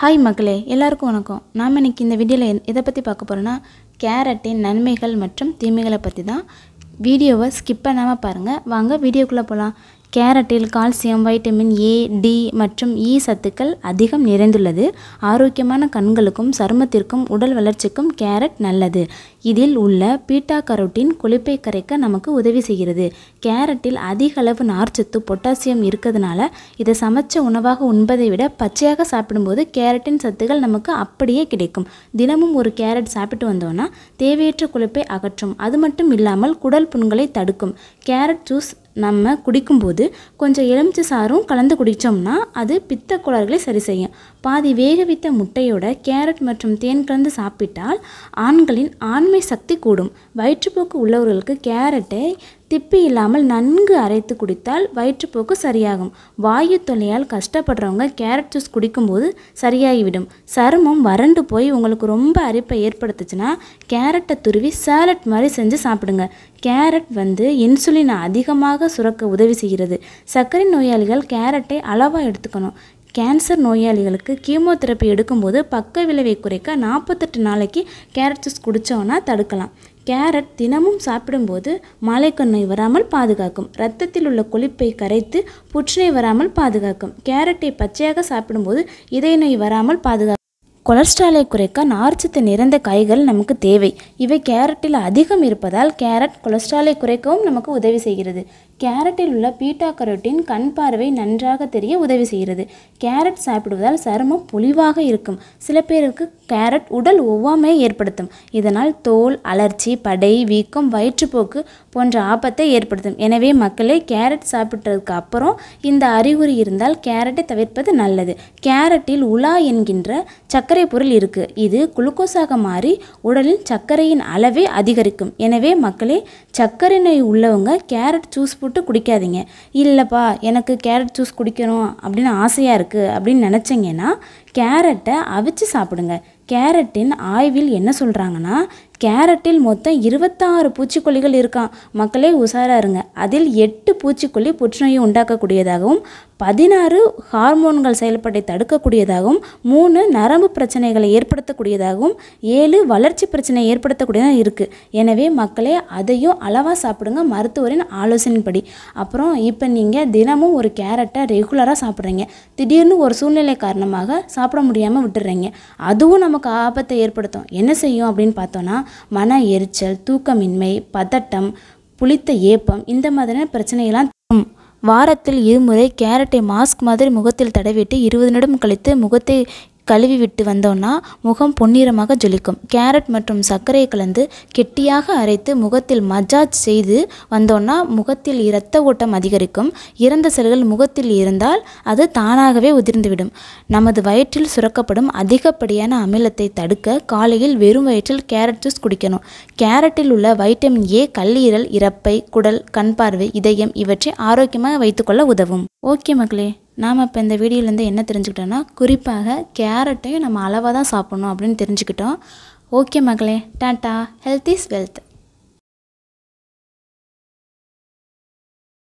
hi மக்களே எல்லாருக்கும் வணக்கம் நாம் இன்றைக்கி இந்த வீடியோவில் எதை பற்றி பார்க்க போகிறோன்னா கேரட்டின் நன்மைகள் மற்றும் தீமைகளை பற்றி தான் வீடியோவை ஸ்கிப் பண்ணாமல் பாருங்கள் வாங்க வீடியோக்குள்ளே போகலாம் கேரட்டில் கால்சியம் வைட்டமின் ஏ டி மற்றும் இ சத்துக்கள் அதிகம் நிறைந்துள்ளது ஆரோக்கியமான கண்களுக்கும் சருமத்திற்கும் உடல் வளர்ச்சிக்கும் கேரட் நல்லது இதில் உள்ள பீட்டா கரோட்டின் கொழுப்பை கரைக்க நமக்கு உதவி செய்கிறது கேரட்டில் அதிக அளவு நார்ச்சத்து பொட்டாசியம் இருக்கிறதுனால இதை சமைச்ச உணவாக உண்பதை விட பச்சையாக சாப்பிடும்போது கேரட்டின் சத்துக்கள் நமக்கு அப்படியே கிடைக்கும் தினமும் ஒரு கேரட் சாப்பிட்டு வந்தோம்னா தேவையற்ற கொழுப்பை அகற்றும் அது மட்டும் இல்லாமல் குடல் புண்களை தடுக்கும் கேரட் ஜூஸ் நம்ம குடிக்கும்போது கொஞ்சம் எலுமிச்சை சாரும் கலந்து குடித்தோம்னா அது பித்த குளறுகளை சரி செய்யும் பாதி வேகவித்த முட்டையோட கேரட் மற்றும் தேன் கலந்து சாப்பிட்டால் ஆண்களின் ஆண்மை சக்தி கூடும் வயிற்றுப்போக்கு உள்ளவர்களுக்கு கேரட்டை திப்பி இல்லாமல் நன்கு அரைத்து குடித்தால் வயிற்றுப்போக்கு சரியாகும் வாயு தொல்லையால் கஷ்டப்படுறவங்க கேரட் ஜூஸ் குடிக்கும்போது சரியாகிவிடும் சருமம் வறண்டு போய் உங்களுக்கு ரொம்ப அரிப்பை ஏற்படுத்துச்சுன்னா கேரட்டை துருவி சேலட் மாதிரி செஞ்சு சாப்பிடுங்க கேரட் வந்து இன்சுலினை அதிகமாக சுரக்க உதவி செய்கிறது சர்க்கரை நோயாளிகள் கேரட்டை அளவாக எடுத்துக்கணும் கேன்சர் நோயாளிகளுக்கு கீமோதெரப்பி எடுக்கும்போது பக்க விளைவை குறைக்க நாற்பத்தெட்டு நாளைக்கு கேரட் ஜூஸ் குடித்தோன்னா தடுக்கலாம் கேரட் தினமும் சாப்பிடும்போது மலைக்கண் நோய் வராமல் பாதுகாக்கும் ரத்தத்தில் உள்ள கொழுப்பை கரைத்து புற்றுநோய் வராமல் பாதுகாக்கும் கேரட்டை பச்சையாக சாப்பிடும்போது இதய நோய் வராமல் பாதுகாக்கும் கொலஸ்ட்ராலை குறைக்க நார்ச்சத்து நிறைந்த காய்கள் நமக்கு தேவை இவை கேரட்டில் அதிகம் இருப்பதால் கேரட் கொலஸ்ட்ராலை குறைக்கவும் நமக்கு உதவி செய்கிறது கேரட்டில் உள்ள பீட்டா கரோட்டின் கண் பார்வை நன்றாக தெரிய உதவி செய்கிறது கேரட் சாப்பிடுவதால் சருமம் பொலிவாக இருக்கும் சில பேருக்கு கேரட் உடல் ஒவ்வாமையை ஏற்படுத்தும் இதனால் தோல் அலர்ச்சி படை வீக்கம் வயிற்றுப்போக்கு போன்ற ஆபத்தை ஏற்படுத்தும் எனவே மக்களே கேரட் சாப்பிட்டதுக்கு அப்புறம் இந்த அறிகுறி இருந்தால் கேரட்டை தவிர்ப்பது நல்லது கேரட்டில் உலா என்கின்ற சர்க்கரை பொருள் இருக்குது இது குளுக்கோஸாக மாறி உடலில் சர்க்கரையின் அளவை அதிகரிக்கும் எனவே மக்களே சர்க்கரை நோய் உள்ளவங்க கேரட் சூஸ் போட்டு குடிக்காதீங்க இல்லைப்பா எனக்கு கேரட் ஜூஸ் குடிக்கணும் அப்படின்னு ஆசையாக இருக்குது அப்படின்னு நினச்சிங்கன்னா கேரட்டை அவிச்சு சாப்பிடுங்க கேரட்டின் ஆய்வில் என்ன சொல்கிறாங்கன்னா கேரட்டில் மொத்தம் இருபத்தாறு பூச்சிக்கொல்லிகள் இருக்கான் மக்களே உசாராக இருங்க அதில் எட்டு பூச்சிக்கொல்லி புற்றுநோயை உண்டாக்கக்கூடியதாகவும் பதினாறு ஹார்மோன்கள் செயல்பட்டை தடுக்கக்கூடியதாகவும் மூணு நரம்பு பிரச்சனைகளை ஏற்படுத்தக்கூடியதாகவும் ஏழு வளர்ச்சி பிரச்சனை ஏற்படுத்தக்கூடியதாக இருக்குது எனவே மக்களே அதையும் அளவாக சாப்பிடுங்க மருத்துவரின் ஆலோசனைப்படி அப்புறம் இப்போ நீங்கள் தினமும் ஒரு கேரட்டை ரெகுலராக சாப்பிட்றீங்க திடீர்னு ஒரு சூழ்நிலை காரணமாக சாப்பிட முடியாமல் விட்டுடுறீங்க அதுவும் நமக்கு ஆபத்தை ஏற்படுத்தும் என்ன செய்யும் அப்படின்னு பார்த்தோன்னா மன எரிச்சல் தூக்கமின்மை பதட்டம் புளித்த ஏப்பம் இந்த மாதிரியான பிரச்சனையெல்லாம் வாரத்தில் இருமுறை கேரட்டை மாஸ்க் மாதிரி முகத்தில் தடவிட்டு இருபது நிமிடம் கழித்து முகத்தை கழுவி விட்டு வந்தோன்னா முகம் பொன்னிறமாக ஜொலிக்கும் கேரட் மற்றும் சர்க்கரையை கலந்து கெட்டியாக அரைத்து முகத்தில் மஜாஜ் செய்து வந்தோன்னா முகத்தில் இரத்த ஓட்டம் அதிகரிக்கும் இறந்த செல்கள் முகத்தில் இருந்தால் அது தானாகவே உதிர்ந்துவிடும் நமது வயிற்றில் சுரக்கப்படும் அதிகப்படியான அமிலத்தை தடுக்க காலையில் வெறும் வயிற்றில் கேரட் ஜூஸ் குடிக்கணும் கேரட்டில் உள்ள வைட்டமின் ஏ கல்லீரல் இறப்பை குடல் கண் பார்வை இதயம் இவற்றை ஆரோக்கியமாக வைத்துக்கொள்ள உதவும் ஓகே மகளே நாம் இப்போ இந்த வீடியோலேருந்து என்ன தெரிஞ்சுக்கிட்டோம்னா குறிப்பாக கேரட்டையும் நம்ம அளவாக தான் சாப்பிட்ணும் அப்படின்னு தெரிஞ்சுக்கிட்டோம் ஓகே மகளே டாட்டா ஹெல்த் இஸ் வெல்த்